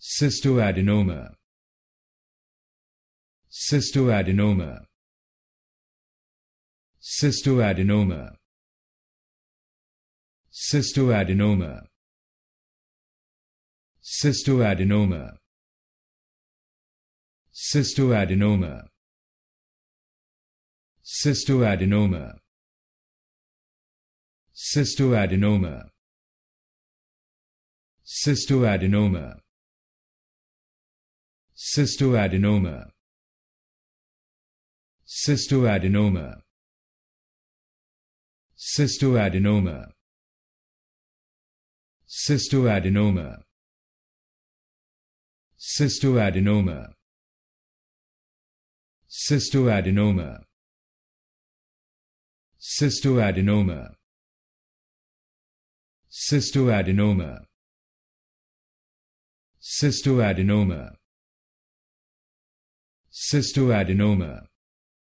cystoadenoma cystoadenoma cystoadenoma cystoadenoma cystoadenoma cystoadenoma cystoadenoma cystoadenoma cystoadenoma cystoadenoma cystoadenoma cystoadenoma cystoadenoma cystoadenoma cystoadenoma cystoadenoma cystoadenoma cystoadenoma cystoadenoma